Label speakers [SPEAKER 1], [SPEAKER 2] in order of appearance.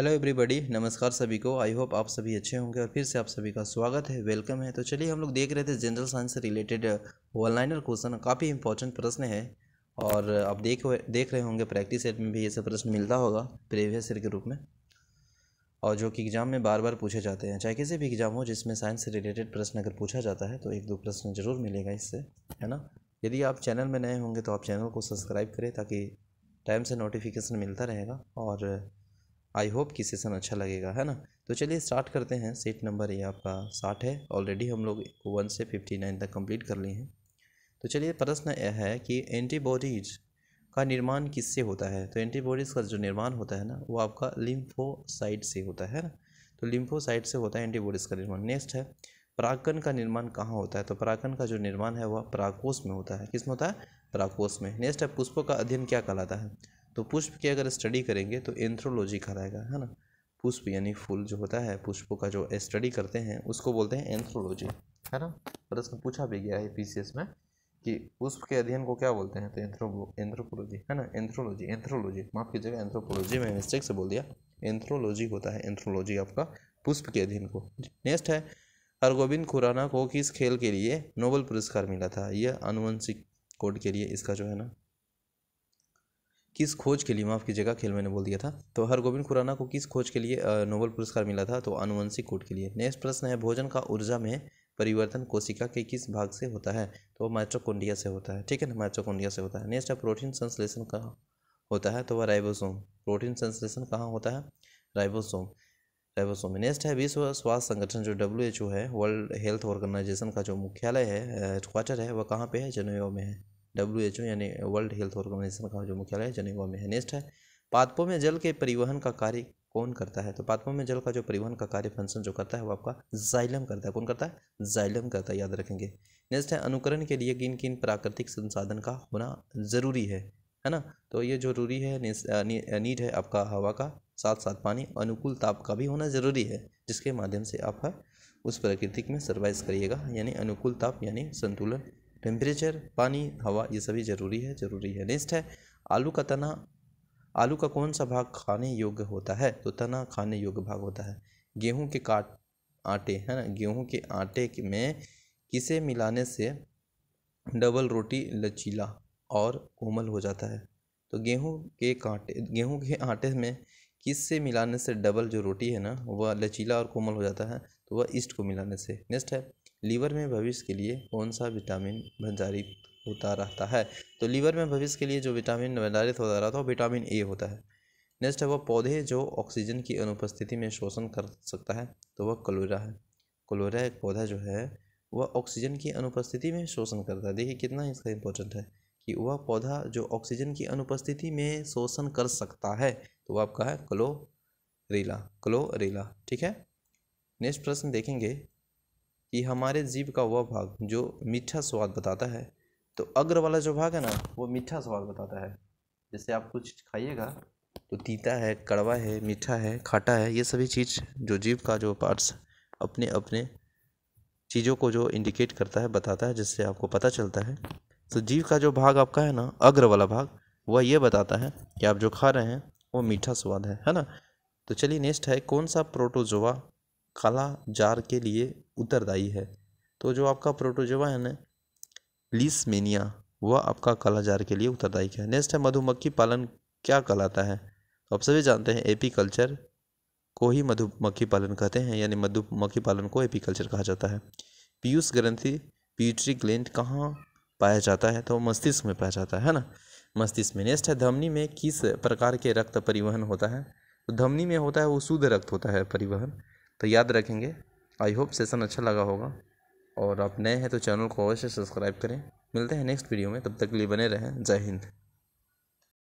[SPEAKER 1] hello everybody नमस्कार सभी को आई होप आप सभी अच्छे होंगे और फिर से आप सभी का स्वागत है वेलकम है तो चलिए हम लोग देख रहे थे जनरल साइंस से रिलेटेड वनलाइनर क्वेश्चन काफ़ी इंपॉर्टेंट प्रश्न है और आप देख देख रहे होंगे प्रैक्टिस सेट में भी ये सब प्रश्न मिलता होगा प्रीवियस ईयर के रूप में और जो कि एग्ज़ाम में बार बार पूछे जाते हैं चाहे किसी भी एग्ज़ाम हो जिसमें साइंस से रिलेटेड प्रश्न अगर पूछा जाता है तो एक दो प्रश्न जरूर मिलेगा इससे है ना यदि आप चैनल में नए होंगे तो आप चैनल को सब्सक्राइब करें ताकि टाइम से नोटिफिकेशन मिलता रहेगा और आई होप कि सेशन अच्छा लगेगा है ना तो चलिए स्टार्ट करते हैं सेट नंबर ये आपका साठ है ऑलरेडी हम लोग वन से फिफ्टी नाइन तक कंप्लीट कर लिए हैं तो चलिए प्रश्न यह है कि एंटीबॉडीज़ का निर्माण किससे होता है तो एंटीबॉडीज़ का जो निर्माण होता है ना वो आपका लिम्फोसाइट से होता है ना तो लिम्फोसाइट से होता है एंटीबॉडीज़ का निर्माण नेक्स्ट है परागकण का निर्माण कहाँ होता है तो परागकण का जो निर्माण है वह पराकोश में होता है किस में होता है पराकोश में नेक्स्ट है पुष्पों का अध्ययन क्या कहलाता है तो पुष्प की अगर स्टडी करेंगे तो एंथ्रोलॉजी कहलाएगा है ना पुष्प यानी फूल जो होता है पुष्पों का जो स्टडी करते हैं उसको बोलते हैं एंथ्रोलॉजी है ना प्रश्न पूछा भी गया है पी में कि पुष्प के अध्ययन को क्या बोलते हैं तो एंथ्रो एंथ्रोपोलॉजी है ना एंथ्रोलॉजी एंथ्रोलॉजी माफ़ कीजिएगा एंथ्रोपोलॉजी में मिस्टेक से बोल दिया एंथ्रोलॉजी होता है एंथ्रोलॉजी आपका पुष्प के अध्ययन को नेक्स्ट है हरगोविंद खुराना को किस खेल के लिए नोबल पुरस्कार मिला था यह आनुवंशिक कोड के लिए इसका जो है ना किस खोज के लिए माफ़ कीजिएगा खेल मैंने बोल दिया था तो हरगोविंद खुराना को किस खोज के लिए नोबल पुरस्कार मिला था तो अनुवंशिक कोट के लिए नेक्स्ट प्रश्न है भोजन का ऊर्जा में परिवर्तन कोशिका के किस भाग से होता है तो माइट्रोकोंडिया से होता है ठीक है ना माइट्रोकोंडिया से होता है नेक्स्ट है प्रोटीन संश्लेषण कहाँ होता है तो वह राइबोसोम प्रोटीन संश्लेषण कहाँ होता है राइबोसोम राइबोसोम नेक्स्ट है विश्व स्वास्थ्य संगठन जो डब्ल्यू एच ओ है वर्ल्ड हेल्थ ऑर्गेनाइजेशन का जो मुख्यालय है हेडक्वार्टर है वह कहाँ पे है जनेवा में है डब्ल्यू एच ओ यानी वर्ल्ड हेल्थ ऑर्गेनाइजेशन का जो मुख्यालय है जनेवा में है नेक्स्ट है पादपों में जल के परिवहन का कार्य कौन करता है तो पादपों में जल का जो परिवहन का कार्य फंक्शन जो करता है वो आपका जाइलम करता है कौन करता है जाइलम करता है याद रखेंगे नेक्स्ट है अनुकरण के लिए किन किन प्राकृतिक संसाधन का होना ज़रूरी है है ना तो ये जरूरी है नीड है आपका हवा का साथ साथ पानी अनुकूल ताप का भी होना ज़रूरी है जिसके माध्यम से आप उस प्राकृतिक में सर्वाइव करिएगा यानी अनुकूल ताप यानी संतुलन टेम्परेचर पानी हवा ये सभी ज़रूरी है ज़रूरी है नेक्स्ट है आलू का तना आलू का कौन सा भाग खाने योग्य होता है तो तना खाने योग्य भाग होता है गेहूं के काट आटे है ना गेहूं के आटे में किसे मिलाने से डबल रोटी लचीला और कोमल हो जाता है तो गेहूं के कांटे गेहूं के आटे में किस से मिलाने से डबल जो रोटी है ना वह लचीला और कोमल हो जाता है तो वह ईस्ट को मिलाने से नेक्स्ट है लीवर में भविष्य के लिए कौन सा विटामिन भंडारित होता रहता है तो लीवर में भविष्य के लिए जो विटामिन भंडारित होता रहता है विटामिन ए होता है नेक्स्ट है वह पौधे जो ऑक्सीजन की अनुपस्थिति में शोषण कर सकता है तो वह कलोरा है कलोरा एक पौधा जो है वह ऑक्सीजन की अनुपस्थिति में शोषण करता है देखिए कितना इसका इंपॉर्टेंट है कि वह पौधा जो ऑक्सीजन की अनुपस्थिति में शोषण कर सकता है तो वो आपका है क्लो रीला क्लो रीला ठीक है नेक्स्ट प्रश्न देखेंगे कि हमारे जीव का वह भाग जो मीठा स्वाद बताता है तो अग्र वाला जो भाग है ना वो मीठा स्वाद बताता है जैसे आप कुछ खाइएगा तो तीता है कड़वा है मीठा है खाटा है ये सभी चीज़ जो जीव का जो पार्ट्स अपने अपने चीज़ों को जो इंडिकेट करता है बताता है जिससे आपको पता चलता है तो जीव का जो भाग आपका है ना अग्र वाला भाग वह ये बताता है कि आप जो खा रहे हैं वो मीठा स्वाद है है ना तो चलिए नेक्स्ट है कौन सा प्रोटोजोवा काला जार के लिए उत्तरदायी है तो जो आपका प्रोटोजोवा है ना लीसमेनिया वह आपका काला जार के लिए उत्तरदायी है नेक्स्ट है मधुमक्खी पालन क्या कहलाता है तो आप सभी जानते हैं एपी कल्चर को ही मधुमक्खी पालन कहते हैं यानी मधुमक्खी पालन को एपी कल्चर कहा जाता है पीयूष ग्रंथि प्यूटरी ग्लैंड कहाँ पाया जाता है तो मस्तिष्क में पाया जाता है ना मस्तिष्क में नेक्स्ट है धमनी में किस प्रकार के रक्त परिवहन होता है तो धमनी में होता है वो शुद्ध रक्त होता है परिवहन तो याद रखेंगे आई होप सेशन अच्छा लगा होगा और आप नए हैं तो चैनल को अवश्य सब्सक्राइब करें मिलते हैं नेक्स्ट वीडियो में तब तक के लिए बने रहें जय हिंद